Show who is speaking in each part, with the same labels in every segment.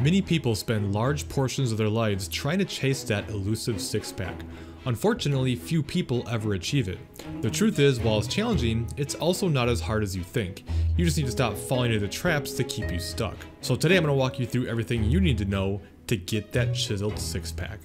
Speaker 1: Many people spend large portions of their lives trying to chase that elusive six pack. Unfortunately, few people ever achieve it. The truth is, while it's challenging, it's also not as hard as you think. You just need to stop falling into the traps that keep you stuck. So today I'm going to walk you through everything you need to know to get that chiseled six pack.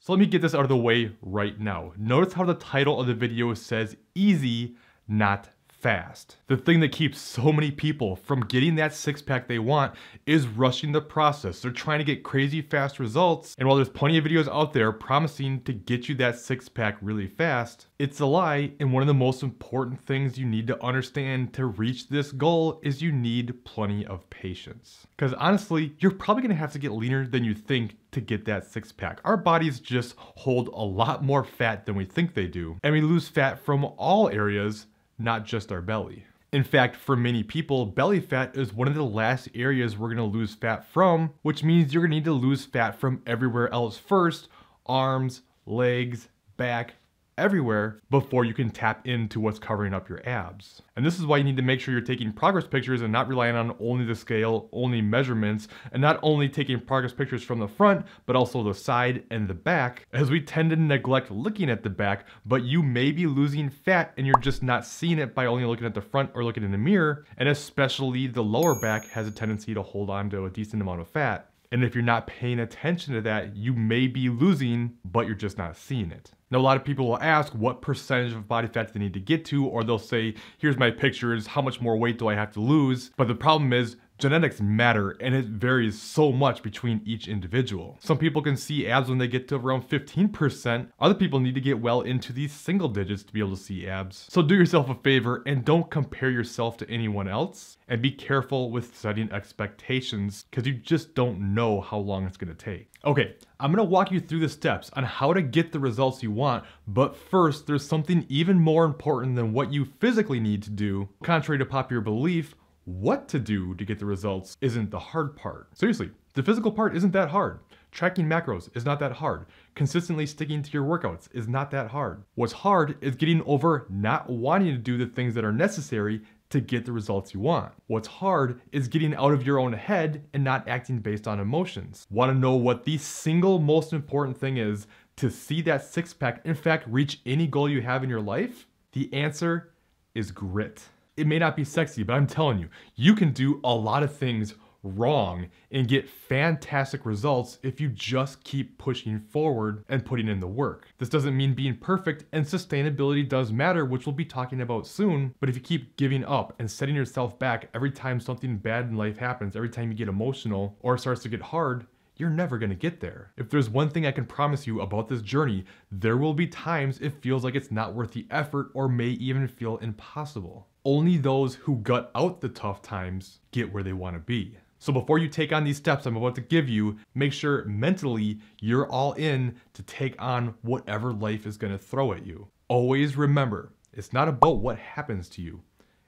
Speaker 1: So let me get this out of the way right now. Notice how the title of the video says easy, not fast. The thing that keeps so many people from getting that six pack they want is rushing the process. They're trying to get crazy fast results. And while there's plenty of videos out there promising to get you that six pack really fast, it's a lie. And one of the most important things you need to understand to reach this goal is you need plenty of patience. Because honestly, you're probably gonna have to get leaner than you think to get that six pack. Our bodies just hold a lot more fat than we think they do. And we lose fat from all areas not just our belly. In fact, for many people, belly fat is one of the last areas we're gonna lose fat from, which means you're gonna need to lose fat from everywhere else first, arms, legs, back, everywhere before you can tap into what's covering up your abs. And this is why you need to make sure you're taking progress pictures and not relying on only the scale, only measurements, and not only taking progress pictures from the front, but also the side and the back, as we tend to neglect looking at the back, but you may be losing fat and you're just not seeing it by only looking at the front or looking in the mirror, and especially the lower back has a tendency to hold on to a decent amount of fat. And if you're not paying attention to that, you may be losing, but you're just not seeing it. Now, a lot of people will ask what percentage of body fat they need to get to, or they'll say, here's my pictures, how much more weight do I have to lose? But the problem is Genetics matter and it varies so much between each individual. Some people can see abs when they get to around 15%, other people need to get well into the single digits to be able to see abs. So do yourself a favor and don't compare yourself to anyone else and be careful with setting expectations because you just don't know how long it's gonna take. Okay, I'm gonna walk you through the steps on how to get the results you want, but first, there's something even more important than what you physically need to do, contrary to popular belief, what to do to get the results isn't the hard part. Seriously, the physical part isn't that hard. Tracking macros is not that hard. Consistently sticking to your workouts is not that hard. What's hard is getting over not wanting to do the things that are necessary to get the results you want. What's hard is getting out of your own head and not acting based on emotions. Want to know what the single most important thing is to see that six pack, in fact, reach any goal you have in your life? The answer is grit it may not be sexy, but I'm telling you, you can do a lot of things wrong and get fantastic results if you just keep pushing forward and putting in the work. This doesn't mean being perfect and sustainability does matter, which we'll be talking about soon, but if you keep giving up and setting yourself back every time something bad in life happens, every time you get emotional or starts to get hard, you're never gonna get there. If there's one thing I can promise you about this journey, there will be times it feels like it's not worth the effort or may even feel impossible. Only those who gut out the tough times get where they want to be. So before you take on these steps I'm about to give you, make sure mentally you're all in to take on whatever life is going to throw at you. Always remember, it's not about what happens to you.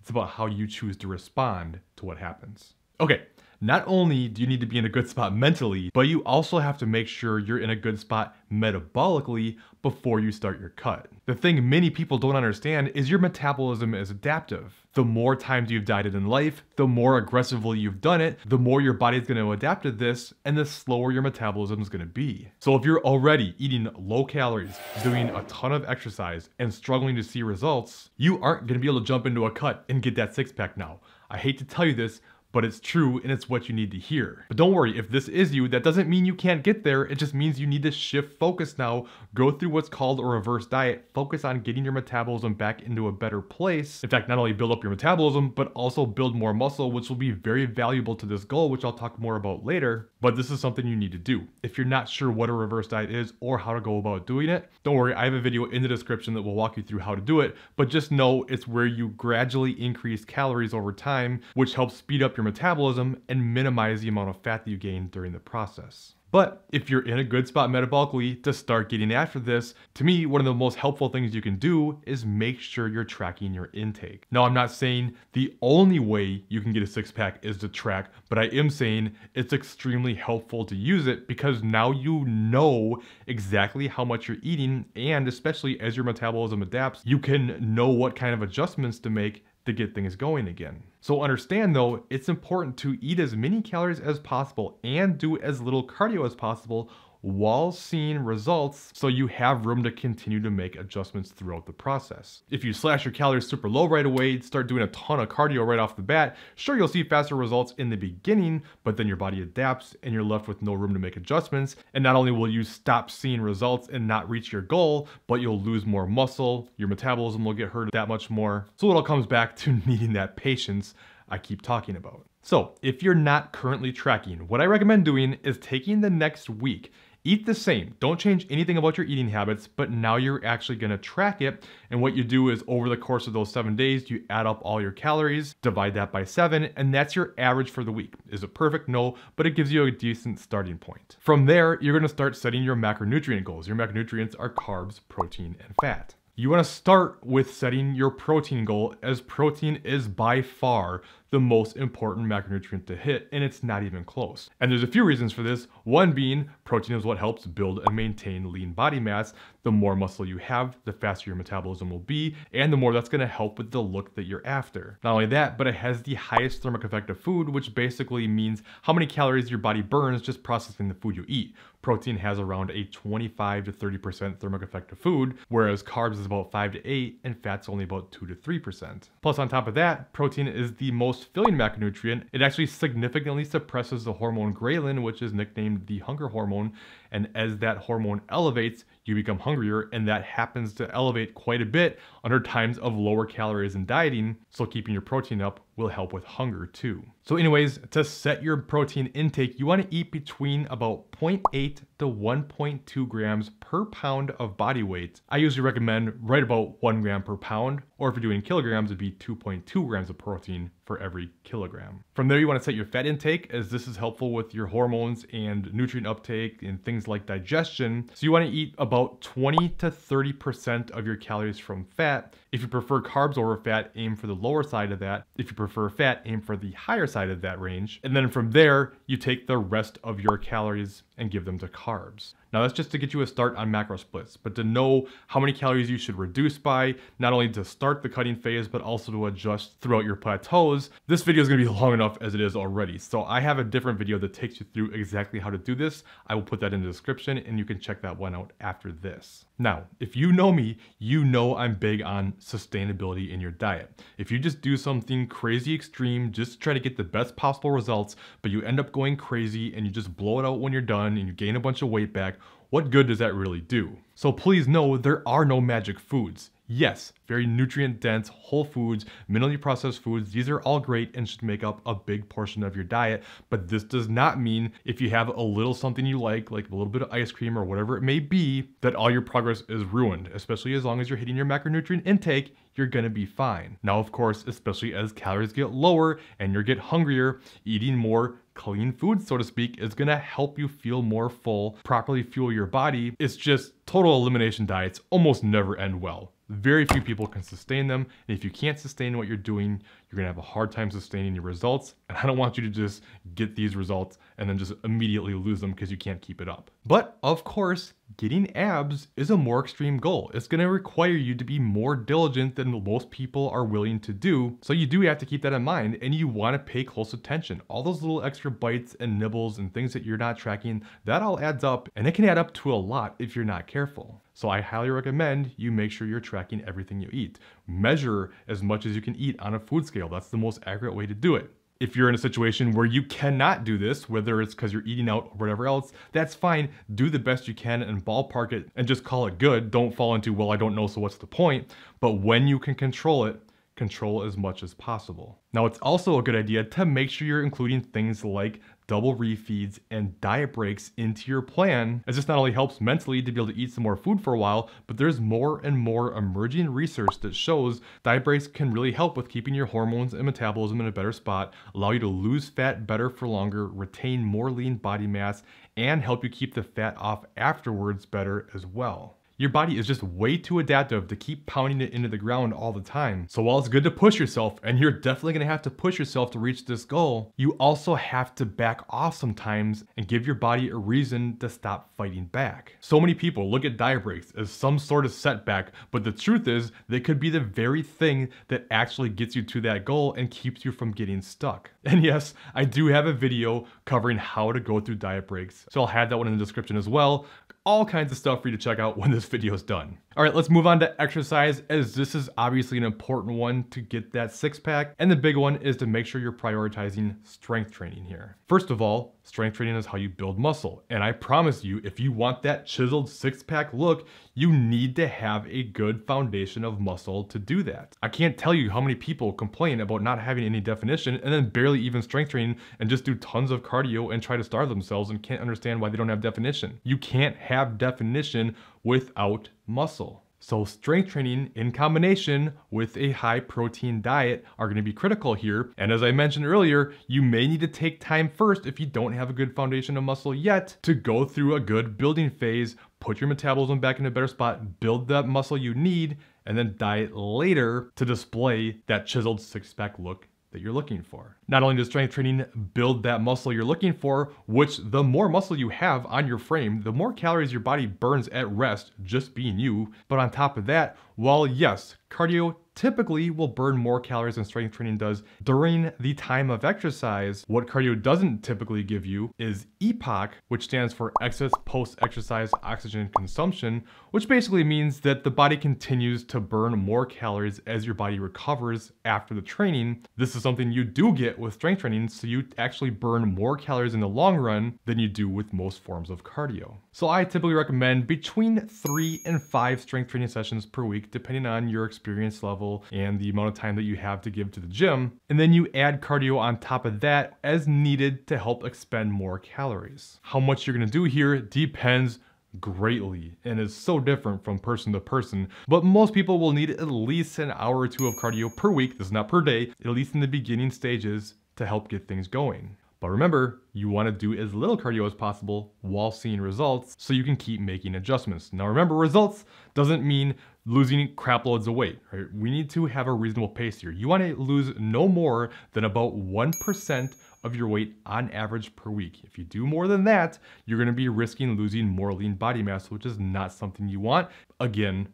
Speaker 1: It's about how you choose to respond to what happens. Okay, not only do you need to be in a good spot mentally, but you also have to make sure you're in a good spot metabolically before you start your cut. The thing many people don't understand is your metabolism is adaptive. The more times you've dieted in life, the more aggressively you've done it, the more your body's gonna adapt to this, and the slower your metabolism is gonna be. So if you're already eating low calories, doing a ton of exercise, and struggling to see results, you aren't gonna be able to jump into a cut and get that six pack now. I hate to tell you this, but it's true and it's what you need to hear. But don't worry, if this is you, that doesn't mean you can't get there. It just means you need to shift focus now, go through what's called a reverse diet, focus on getting your metabolism back into a better place. In fact, not only build up your metabolism, but also build more muscle, which will be very valuable to this goal, which I'll talk more about later. But this is something you need to do. If you're not sure what a reverse diet is or how to go about doing it, don't worry, I have a video in the description that will walk you through how to do it, but just know it's where you gradually increase calories over time, which helps speed up your your metabolism and minimize the amount of fat that you gain during the process. But if you're in a good spot metabolically to start getting after this, to me, one of the most helpful things you can do is make sure you're tracking your intake. Now, I'm not saying the only way you can get a six pack is to track, but I am saying it's extremely helpful to use it because now you know exactly how much you're eating. And especially as your metabolism adapts, you can know what kind of adjustments to make to get things going again. So understand though, it's important to eat as many calories as possible and do as little cardio as possible while seeing results so you have room to continue to make adjustments throughout the process. If you slash your calories super low right away, start doing a ton of cardio right off the bat, sure you'll see faster results in the beginning, but then your body adapts and you're left with no room to make adjustments. And not only will you stop seeing results and not reach your goal, but you'll lose more muscle, your metabolism will get hurt that much more. So it all comes back to needing that patience I keep talking about. So if you're not currently tracking, what I recommend doing is taking the next week Eat the same. Don't change anything about your eating habits, but now you're actually gonna track it. And what you do is over the course of those seven days, you add up all your calories, divide that by seven, and that's your average for the week. Is it perfect? No, but it gives you a decent starting point. From there, you're gonna start setting your macronutrient goals. Your macronutrients are carbs, protein, and fat. You wanna start with setting your protein goal as protein is by far the most important macronutrient to hit, and it's not even close. And there's a few reasons for this. One being, protein is what helps build and maintain lean body mass. The more muscle you have, the faster your metabolism will be, and the more that's gonna help with the look that you're after. Not only that, but it has the highest thermic effect of food, which basically means how many calories your body burns just processing the food you eat. Protein has around a 25 to 30% thermic effect of food, whereas carbs is about 5 to 8, and fat's only about 2 to 3%. Plus on top of that, protein is the most most filling macronutrient, it actually significantly suppresses the hormone ghrelin, which is nicknamed the hunger hormone, and as that hormone elevates, you become hungrier, and that happens to elevate quite a bit under times of lower calories and dieting. So keeping your protein up will help with hunger too. So anyways, to set your protein intake, you wanna eat between about 0.8 to 1.2 grams per pound of body weight. I usually recommend right about one gram per pound, or if you're doing kilograms, it'd be 2.2 grams of protein for every kilogram. From there, you wanna set your fat intake as this is helpful with your hormones and nutrient uptake and things things like digestion. So you wanna eat about 20 to 30% of your calories from fat. If you prefer carbs over fat, aim for the lower side of that. If you prefer fat, aim for the higher side of that range. And then from there, you take the rest of your calories and give them to carbs. Now that's just to get you a start on macro splits, but to know how many calories you should reduce by, not only to start the cutting phase, but also to adjust throughout your plateaus. This video is gonna be long enough as it is already. So I have a different video that takes you through exactly how to do this. I will put that in the description and you can check that one out after this. Now, if you know me, you know I'm big on sustainability in your diet. If you just do something crazy extreme, just to try to get the best possible results, but you end up going crazy and you just blow it out when you're done and you gain a bunch of weight back, what good does that really do? So please know there are no magic foods. Yes, very nutrient dense, whole foods, minimally processed foods, these are all great and should make up a big portion of your diet, but this does not mean if you have a little something you like, like a little bit of ice cream or whatever it may be, that all your progress is ruined, especially as long as you're hitting your macronutrient intake, you're gonna be fine. Now, of course, especially as calories get lower and you get hungrier, eating more clean food, so to speak, is gonna help you feel more full, properly fuel your body. It's just total elimination diets almost never end well. Very few people can sustain them. And if you can't sustain what you're doing, you're gonna have a hard time sustaining your results. And I don't want you to just get these results and then just immediately lose them because you can't keep it up. But of course, getting abs is a more extreme goal. It's gonna require you to be more diligent than most people are willing to do. So you do have to keep that in mind and you wanna pay close attention. All those little extra bites and nibbles and things that you're not tracking, that all adds up and it can add up to a lot if you're not careful. So I highly recommend you make sure you're tracking everything you eat. Measure as much as you can eat on a food scale. That's the most accurate way to do it. If you're in a situation where you cannot do this, whether it's because you're eating out or whatever else, that's fine. Do the best you can and ballpark it and just call it good. Don't fall into, well, I don't know, so what's the point? But when you can control it, control as much as possible. Now, it's also a good idea to make sure you're including things like double refeeds, and diet breaks into your plan, as this not only helps mentally to be able to eat some more food for a while, but there's more and more emerging research that shows diet breaks can really help with keeping your hormones and metabolism in a better spot, allow you to lose fat better for longer, retain more lean body mass, and help you keep the fat off afterwards better as well. Your body is just way too adaptive to keep pounding it into the ground all the time. So while it's good to push yourself, and you're definitely gonna have to push yourself to reach this goal, you also have to back off sometimes and give your body a reason to stop fighting back. So many people look at diet breaks as some sort of setback, but the truth is they could be the very thing that actually gets you to that goal and keeps you from getting stuck. And yes, I do have a video covering how to go through diet breaks, so I'll have that one in the description as well all kinds of stuff for you to check out when this video is done. All right, let's move on to exercise as this is obviously an important one to get that six pack. And the big one is to make sure you're prioritizing strength training here. First of all, strength training is how you build muscle. And I promise you, if you want that chiseled six pack look, you need to have a good foundation of muscle to do that. I can't tell you how many people complain about not having any definition and then barely even strength training and just do tons of cardio and try to starve themselves and can't understand why they don't have definition. You can't have definition without muscle. So strength training in combination with a high protein diet are gonna be critical here. And as I mentioned earlier, you may need to take time first if you don't have a good foundation of muscle yet to go through a good building phase, put your metabolism back in a better spot, build that muscle you need, and then diet later to display that chiseled six pack look that you're looking for. Not only does strength training build that muscle you're looking for, which the more muscle you have on your frame, the more calories your body burns at rest just being you, but on top of that, while yes, cardio typically will burn more calories than strength training does during the time of exercise, what cardio doesn't typically give you is EPOC, which stands for excess post-exercise oxygen consumption, which basically means that the body continues to burn more calories as your body recovers after the training. This is something you do get with strength training, so you actually burn more calories in the long run than you do with most forms of cardio. So I typically recommend between three and five strength training sessions per week depending on your experience level and the amount of time that you have to give to the gym. And then you add cardio on top of that as needed to help expend more calories. How much you're gonna do here depends greatly and is so different from person to person. But most people will need at least an hour or two of cardio per week, this is not per day, at least in the beginning stages to help get things going. But remember, you want to do as little cardio as possible while seeing results so you can keep making adjustments. Now remember, results doesn't mean losing crap loads of weight. Right? We need to have a reasonable pace here. You want to lose no more than about 1% of your weight on average per week. If you do more than that, you're going to be risking losing more lean body mass, which is not something you want. Again,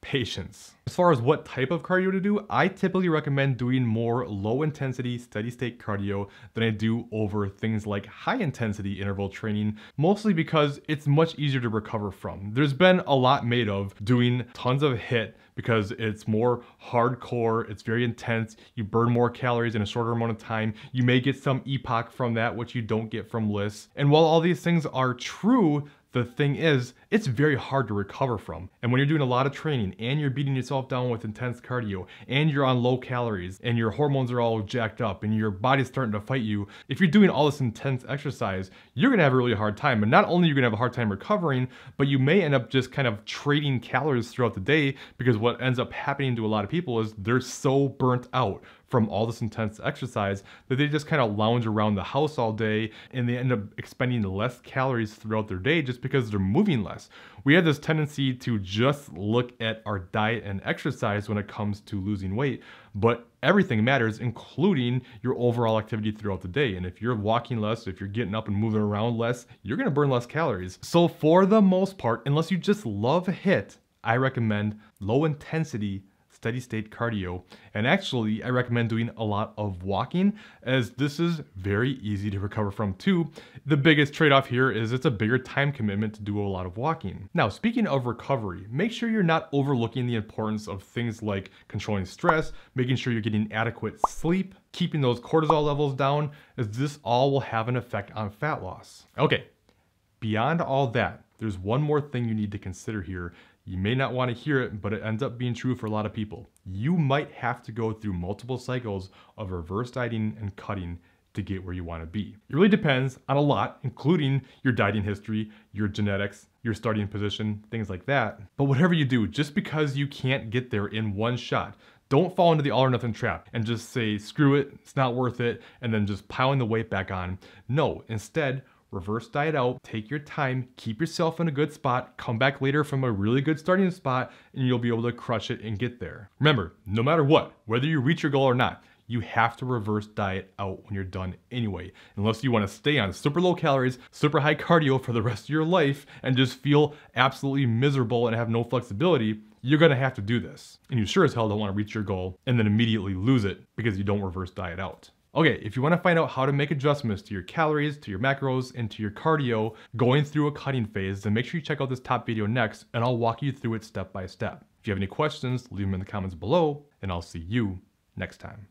Speaker 1: patience. As far as what type of cardio to do, I typically recommend doing more low intensity steady state cardio than I do over things like high intensity interval training, mostly because it's much easier to recover from. There's been a lot made of doing tons of hit because it's more hardcore, it's very intense, you burn more calories in a shorter amount of time, you may get some epoch from that, which you don't get from lists. And while all these things are true, the thing is, it's very hard to recover from. And when you're doing a lot of training and you're beating yourself down with intense cardio and you're on low calories and your hormones are all jacked up and your body's starting to fight you, if you're doing all this intense exercise, you're gonna have a really hard time. And not only are you gonna have a hard time recovering, but you may end up just kind of trading calories throughout the day because what ends up happening to a lot of people is they're so burnt out from all this intense exercise that they just kind of lounge around the house all day and they end up expending less calories throughout their day just because they're moving less. We have this tendency to just look at our diet and exercise when it comes to losing weight, but everything matters, including your overall activity throughout the day. And if you're walking less, if you're getting up and moving around less, you're gonna burn less calories. So for the most part, unless you just love HIT, I recommend low intensity steady state cardio. And actually, I recommend doing a lot of walking as this is very easy to recover from too. The biggest trade-off here is it's a bigger time commitment to do a lot of walking. Now, speaking of recovery, make sure you're not overlooking the importance of things like controlling stress, making sure you're getting adequate sleep, keeping those cortisol levels down, as this all will have an effect on fat loss. Okay, beyond all that, there's one more thing you need to consider here you may not want to hear it, but it ends up being true for a lot of people. You might have to go through multiple cycles of reverse dieting and cutting to get where you want to be. It really depends on a lot, including your dieting history, your genetics, your starting position, things like that. But whatever you do, just because you can't get there in one shot, don't fall into the all or nothing trap and just say, screw it, it's not worth it, and then just piling the weight back on. No, instead, reverse diet out, take your time, keep yourself in a good spot, come back later from a really good starting spot, and you'll be able to crush it and get there. Remember, no matter what, whether you reach your goal or not, you have to reverse diet out when you're done anyway, unless you want to stay on super low calories, super high cardio for the rest of your life and just feel absolutely miserable and have no flexibility, you're gonna have to do this. And you sure as hell don't wanna reach your goal and then immediately lose it because you don't reverse diet out. Okay, if you wanna find out how to make adjustments to your calories, to your macros, and to your cardio going through a cutting phase, then make sure you check out this top video next and I'll walk you through it step by step. If you have any questions, leave them in the comments below and I'll see you next time.